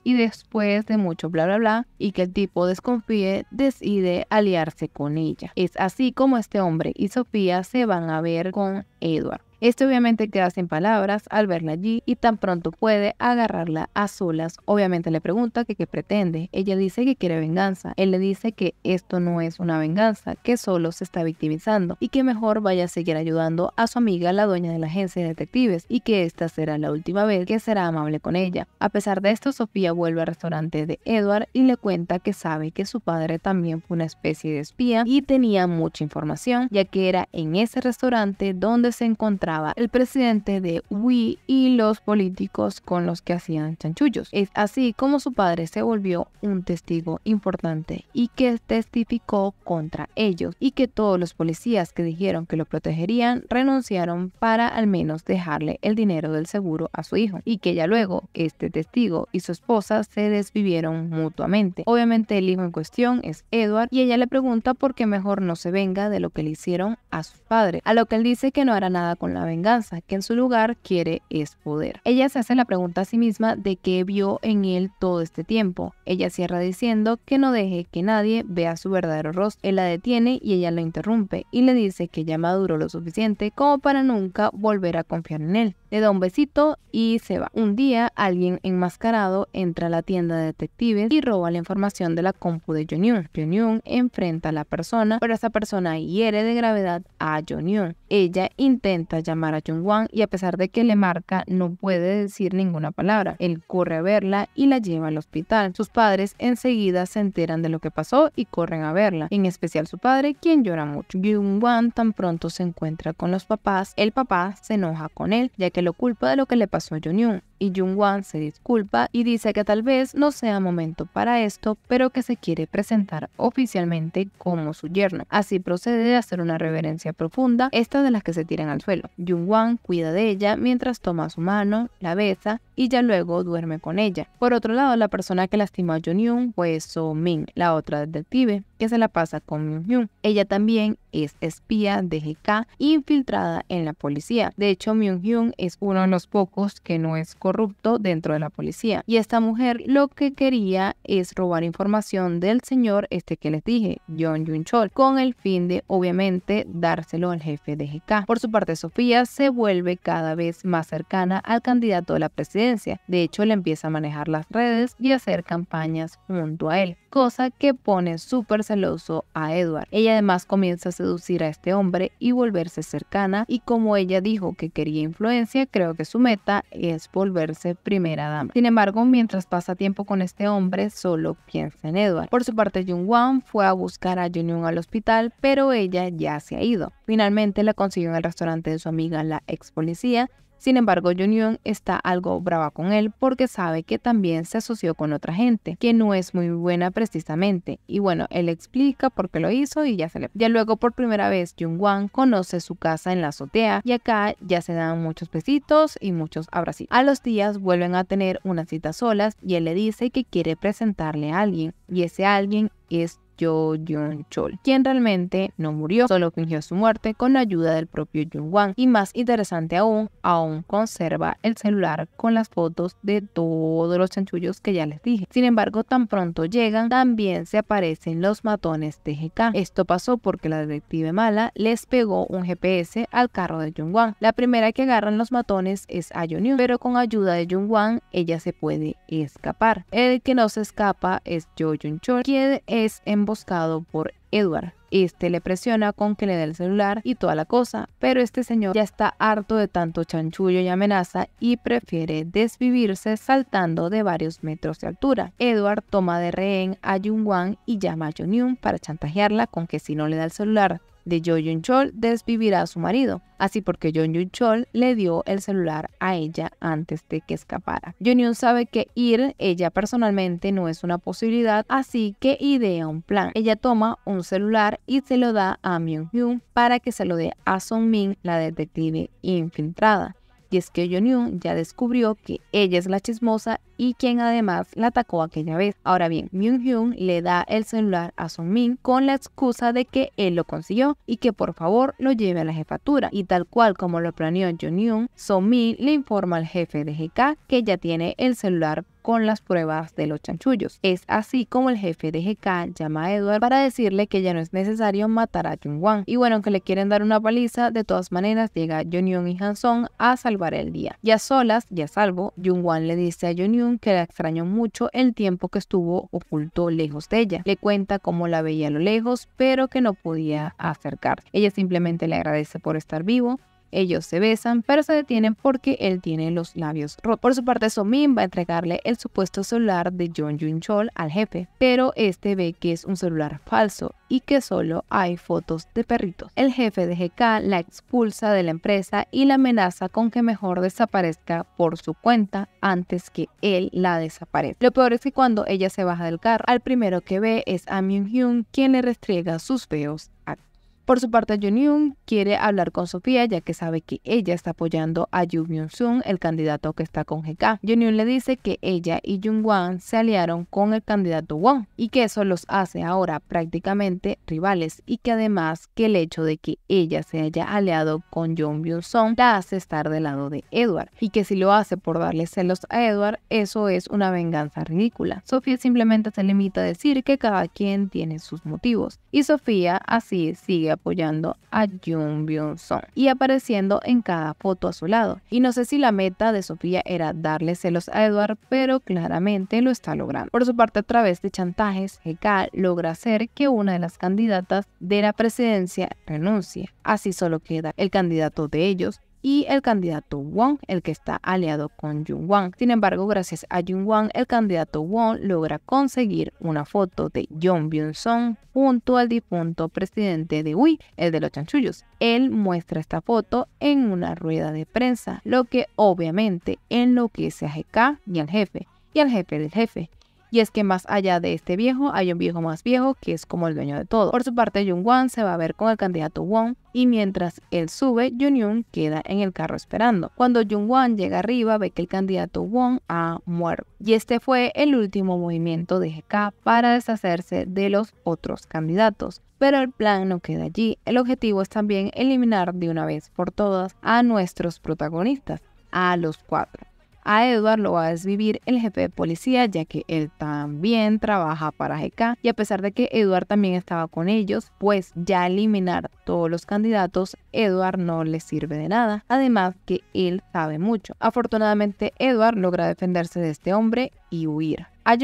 y después de mucho bla bla bla y que el tipo desconfíe, decide aliarse con ella. Es así como este hombre y Sofía se van a ver con Edward. Este obviamente queda sin palabras al verla allí y tan pronto puede agarrarla a solas. Obviamente le pregunta que qué pretende. Ella dice que quiere venganza. Él le dice que esto no es una venganza, que solo se está victimizando y que mejor vaya a seguir ayudando a su amiga, la dueña de la agencia de detectives, y que esta será la última vez que será amable con ella. A pesar de esto, Sofía vuelve al restaurante de Edward y le cuenta que sabe que su padre también fue una especie de espía y tenía mucha información, ya que era en ese restaurante donde se encontraba el presidente de Wii y los políticos con los que hacían chanchullos. Es así como su padre se volvió un testigo importante y que testificó contra ellos y que todos los policías que dijeron que lo protegerían renunciaron para al menos dejarle el dinero del seguro a su hijo y que ya luego este testigo y su esposa se desvivieron mutuamente. Obviamente el hijo en cuestión es Edward y ella le pregunta por qué mejor no se venga de lo que le hicieron a su padre a lo que él dice que no hará nada con la venganza, que en su lugar quiere es poder. Ella se hace la pregunta a sí misma de qué vio en él todo este tiempo. Ella cierra diciendo que no deje que nadie vea su verdadero rostro. Él la detiene y ella lo interrumpe y le dice que ya maduró lo suficiente como para nunca volver a confiar en él. Le da un besito y se va. Un día alguien enmascarado entra a la tienda de detectives y roba la información de la compu de Junior. Junior enfrenta a la persona, pero esa persona hiere de gravedad a Junior. Ella intenta llamar a jung y a pesar de que le marca, no puede decir ninguna palabra. Él corre a verla y la lleva al hospital. Sus padres enseguida se enteran de lo que pasó y corren a verla, en especial su padre, quien llora mucho. Jung-Wan tan pronto se encuentra con los papás, el papá se enoja con él, ya que lo culpa de lo que le pasó a jung y Jung-wan se disculpa y dice que tal vez no sea momento para esto, pero que se quiere presentar oficialmente como su yerno. Así procede a hacer una reverencia profunda, esta de las que se tiran al suelo. Jung-wan cuida de ella mientras toma su mano, la besa y ya luego duerme con ella. Por otro lado, la persona que lastimó a Jung-yoon fue So Min, la otra detective, que se la pasa con Myung Hyun. Ella también es espía de GK infiltrada en la policía. De hecho, Myung Hyun es uno de los pocos que no es corrupto dentro de la policía. Y esta mujer lo que quería es robar información del señor este que les dije, John Jun Chol, con el fin de obviamente dárselo al jefe de GK. Por su parte, Sofía se vuelve cada vez más cercana al candidato de la presidencia. De hecho, le empieza a manejar las redes y hacer campañas junto a él cosa que pone súper celoso a Edward. Ella además comienza a seducir a este hombre y volverse cercana y como ella dijo que quería influencia, creo que su meta es volverse primera dama. Sin embargo, mientras pasa tiempo con este hombre, solo piensa en Edward. Por su parte, Jung-wan fue a buscar a jun Young al hospital, pero ella ya se ha ido. Finalmente la consiguió en el restaurante de su amiga, la ex policía, sin embargo, Yoon está algo brava con él porque sabe que también se asoció con otra gente, que no es muy buena precisamente. Y bueno, él explica por qué lo hizo y ya se le... Ya luego por primera vez Jung-wan conoce su casa en la azotea y acá ya se dan muchos besitos y muchos abracitos. A los días vuelven a tener una cita solas y él le dice que quiere presentarle a alguien y ese alguien es Jo Jun chol quien realmente no murió, solo fingió su muerte con la ayuda del propio Jung-wan. Y más interesante aún, aún conserva el celular con las fotos de todos los chanchullos que ya les dije. Sin embargo, tan pronto llegan, también se aparecen los matones de GK. Esto pasó porque la detective mala les pegó un GPS al carro de Jung-wan. La primera que agarran los matones es a Yun, pero con ayuda de Jung-wan ella se puede escapar. El que no se escapa es Jo Jung-chol, quien es en buscado por Edward. Este le presiona con que le dé el celular y toda la cosa, pero este señor ya está harto de tanto chanchullo y amenaza y prefiere desvivirse saltando de varios metros de altura. Edward toma de rehén a Jung Wang y llama a Jung Yun para chantajearla con que si no le da el celular de Jo Jung Chol desvivirá a su marido, así porque Jo Jung Chol le dio el celular a ella antes de que escapara. Min-hyun sabe que ir ella personalmente no es una posibilidad, así que idea un plan. Ella toma un celular y se lo da a Myung Hyun para que se lo dé a Son Min, la detective infiltrada. Y es que Yoon ya descubrió que ella es la chismosa y quien además la atacó aquella vez. Ahora bien, Myung-hyun le da el celular a Son Min con la excusa de que él lo consiguió y que por favor lo lleve a la jefatura. Y tal cual como lo planeó Yoon, Son Min le informa al jefe de GK que ya tiene el celular con las pruebas de los chanchullos. Es así como el jefe de GK llama a Edward para decirle que ya no es necesario matar a Jung Wan. Y bueno, aunque le quieren dar una paliza, de todas maneras llega Jung Yun y Hanson a salvar el día. Ya solas, ya salvo, Jung Wan le dice a Jung Yun que la extrañó mucho el tiempo que estuvo oculto lejos de ella. Le cuenta cómo la veía a lo lejos, pero que no podía acercarse. Ella simplemente le agradece por estar vivo ellos se besan, pero se detienen porque él tiene los labios rotos. Por su parte, Somin va a entregarle el supuesto celular de John Jun Chol al jefe, pero este ve que es un celular falso y que solo hay fotos de perritos. El jefe de GK la expulsa de la empresa y la amenaza con que mejor desaparezca por su cuenta antes que él la desaparezca. Lo peor es que cuando ella se baja del carro, al primero que ve es a Myung Hyun quien le restriega sus feos actos. Por su parte, Jun quiere hablar con Sofía ya que sabe que ella está apoyando a Yoo Myung-sun, el candidato que está con GK. Joon-yoon le dice que ella y Jung-wan se aliaron con el candidato Won y que eso los hace ahora prácticamente rivales y que además que el hecho de que ella se haya aliado con Jung myung sun la hace estar del lado de Edward y que si lo hace por darle celos a Edward, eso es una venganza ridícula. Sofía simplemente se limita a decir que cada quien tiene sus motivos y Sofía así sigue apoyando a Jung Byung Song y apareciendo en cada foto a su lado. Y no sé si la meta de Sofía era darle celos a Edward, pero claramente lo está logrando. Por su parte, a través de chantajes, GK logra hacer que una de las candidatas de la presidencia renuncie. Así solo queda el candidato de ellos y el candidato Wong, el que está aliado con Jung Wang. Sin embargo, gracias a Jung Wang, el candidato Wong logra conseguir una foto de John Byung-sung junto al difunto presidente de Wii, el de los chanchullos. Él muestra esta foto en una rueda de prensa, lo que obviamente enloquece a GK y al jefe, y al jefe del jefe, y es que más allá de este viejo, hay un viejo más viejo que es como el dueño de todo. Por su parte, Jung-wan se va a ver con el candidato Wong y mientras él sube, Jun-yun queda en el carro esperando. Cuando Jung-wan llega arriba, ve que el candidato Wong ha muerto. Y este fue el último movimiento de GK para deshacerse de los otros candidatos. Pero el plan no queda allí. El objetivo es también eliminar de una vez por todas a nuestros protagonistas, a los cuatro. A Edward lo va a desvivir el jefe de policía, ya que él también trabaja para GK. Y a pesar de que Edward también estaba con ellos, pues ya eliminar todos los candidatos, Edward no le sirve de nada. Además que él sabe mucho. Afortunadamente, Edward logra defenderse de este hombre y huir. A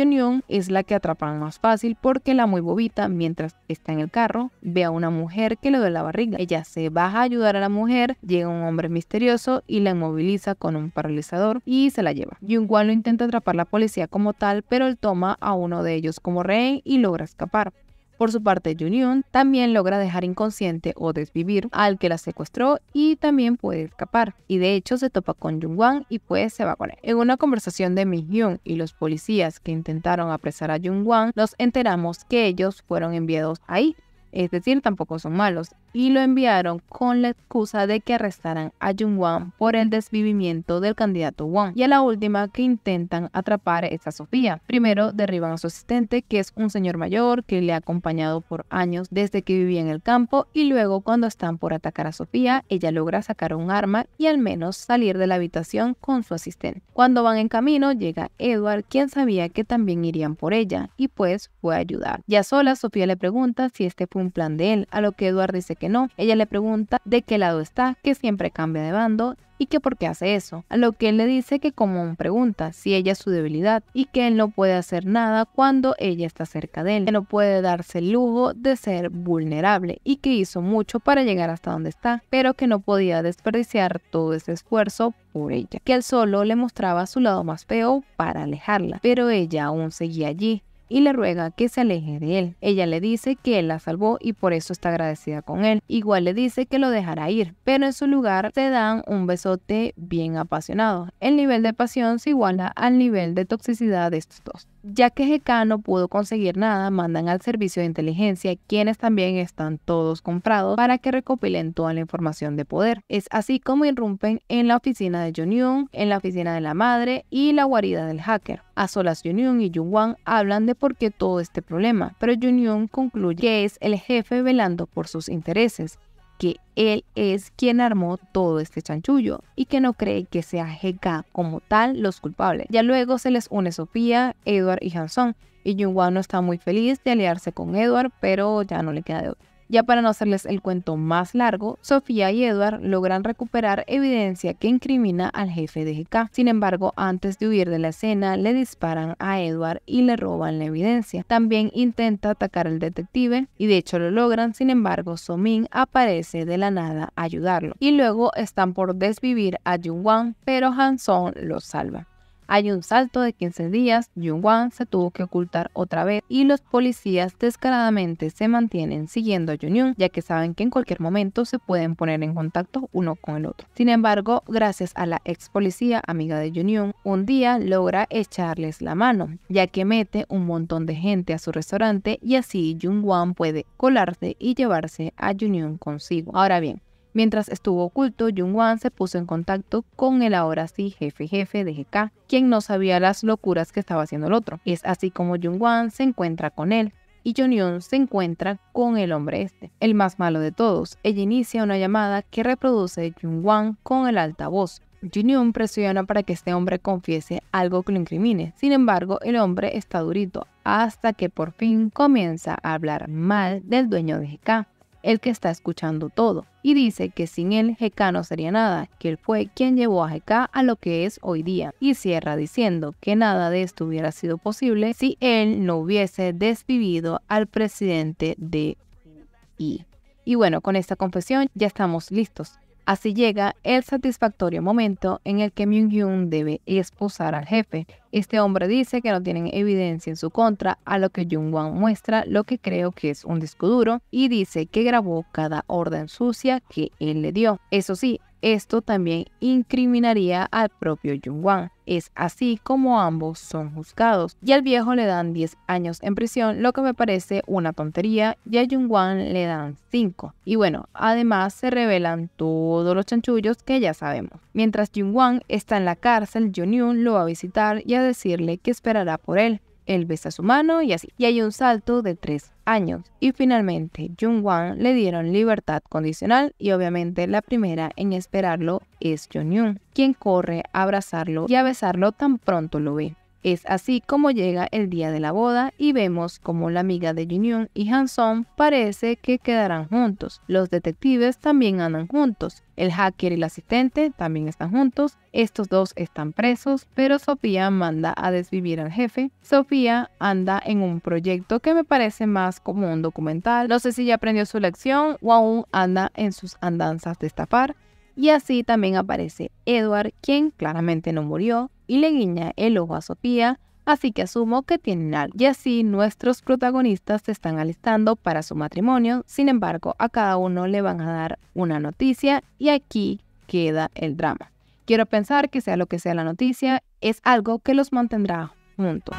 es la que atrapan más fácil porque la muy bobita, mientras está en el carro, ve a una mujer que le duele la barriga. Ella se baja a ayudar a la mujer, llega un hombre misterioso y la inmoviliza con un paralizador y se la lleva. Jungwan lo intenta atrapar la policía como tal, pero él toma a uno de ellos como rehén y logra escapar. Por su parte, Yoon también logra dejar inconsciente o desvivir al que la secuestró y también puede escapar. Y de hecho se topa con Jungwan y pues se va con él. En una conversación de Mi Hyun y los policías que intentaron apresar a Jungwan, nos enteramos que ellos fueron enviados ahí es este decir, tampoco son malos, y lo enviaron con la excusa de que arrestaran a Jung Wan por el desvivimiento del candidato Wang. Y a la última que intentan atrapar es a Sofía. Primero derriban a su asistente, que es un señor mayor que le ha acompañado por años desde que vivía en el campo, y luego cuando están por atacar a Sofía, ella logra sacar un arma y al menos salir de la habitación con su asistente. Cuando van en camino, llega Edward, quien sabía que también irían por ella, y pues fue a ayudar. Ya sola, Sofía le pregunta si este un plan de él, a lo que Edward dice que no. Ella le pregunta de qué lado está, que siempre cambia de bando y que por qué hace eso, a lo que él le dice que como pregunta si ella es su debilidad y que él no puede hacer nada cuando ella está cerca de él, que no puede darse el lujo de ser vulnerable y que hizo mucho para llegar hasta donde está, pero que no podía desperdiciar todo ese esfuerzo por ella, que él solo le mostraba su lado más feo para alejarla, pero ella aún seguía allí, y le ruega que se aleje de él. Ella le dice que él la salvó y por eso está agradecida con él. Igual le dice que lo dejará ir, pero en su lugar se dan un besote bien apasionado. El nivel de pasión se iguala al nivel de toxicidad de estos dos. Ya que GK no pudo conseguir nada, mandan al servicio de inteligencia, quienes también están todos comprados, para que recopilen toda la información de poder. Es así como irrumpen en la oficina de Jun en la oficina de la madre y la guarida del hacker. A solas Jun y Jun Wan hablan de por qué todo este problema, pero Jun concluye que es el jefe velando por sus intereses que él es quien armó todo este chanchullo y que no cree que sea GK como tal los culpables. Ya luego se les une Sofía, Edward y Hanson, y Jung-Wan no está muy feliz de aliarse con Edward, pero ya no le queda de otra. Ya para no hacerles el cuento más largo, Sofía y Edward logran recuperar evidencia que incrimina al jefe de GK. Sin embargo, antes de huir de la escena, le disparan a Edward y le roban la evidencia. También intenta atacar al detective y de hecho lo logran, sin embargo, Somin aparece de la nada a ayudarlo. Y luego están por desvivir a Jung Wan, pero Han Song los salva. Hay un salto de 15 días, Jun wan se tuvo que ocultar otra vez y los policías descaradamente se mantienen siguiendo a Jun-yun, ya que saben que en cualquier momento se pueden poner en contacto uno con el otro. Sin embargo, gracias a la ex policía amiga de Jun-yun, un día logra echarles la mano, ya que mete un montón de gente a su restaurante y así Jung-wan puede colarse y llevarse a Jun-yun consigo. Ahora bien, Mientras estuvo oculto, Jung-wan se puso en contacto con el ahora sí jefe jefe de GK, quien no sabía las locuras que estaba haciendo el otro. Es así como Jung-wan se encuentra con él, y Jun Yun se encuentra con el hombre este, el más malo de todos. Ella inicia una llamada que reproduce Jung-wan con el altavoz. Jun Yun presiona para que este hombre confiese algo que lo incrimine. Sin embargo, el hombre está durito hasta que por fin comienza a hablar mal del dueño de GK el que está escuchando todo, y dice que sin él GK no sería nada, que él fue quien llevó a GK a lo que es hoy día, y cierra diciendo que nada de esto hubiera sido posible si él no hubiese desvivido al presidente de I. Y bueno, con esta confesión ya estamos listos Así llega el satisfactorio momento en el que Myung-hyun debe esposar al jefe. Este hombre dice que no tienen evidencia en su contra, a lo que Jung-wan muestra lo que creo que es un disco duro y dice que grabó cada orden sucia que él le dio. Eso sí, esto también incriminaría al propio Jung-wan. Es así como ambos son juzgados y al viejo le dan 10 años en prisión, lo que me parece una tontería, y a Jung Wan le dan 5. Y bueno, además se revelan todos los chanchullos que ya sabemos. Mientras Jung Wan está en la cárcel, Jun Yoon lo va a visitar y a decirle que esperará por él él besa su mano y así. Y hay un salto de tres años. Y finalmente, Jung Wan le dieron libertad condicional y obviamente la primera en esperarlo es Jung Yun, quien corre a abrazarlo y a besarlo tan pronto lo ve. Es así como llega el día de la boda y vemos como la amiga de jin y Hanson parece que quedarán juntos. Los detectives también andan juntos. El hacker y el asistente también están juntos. Estos dos están presos, pero Sofía manda a desvivir al jefe. Sofía anda en un proyecto que me parece más como un documental. No sé si ya aprendió su lección o aún anda en sus andanzas de estafar. Y así también aparece Edward, quien claramente no murió, y le guiña el ojo a Sofía, así que asumo que tienen algo. Y así nuestros protagonistas se están alistando para su matrimonio, sin embargo a cada uno le van a dar una noticia y aquí queda el drama. Quiero pensar que sea lo que sea la noticia, es algo que los mantendrá juntos.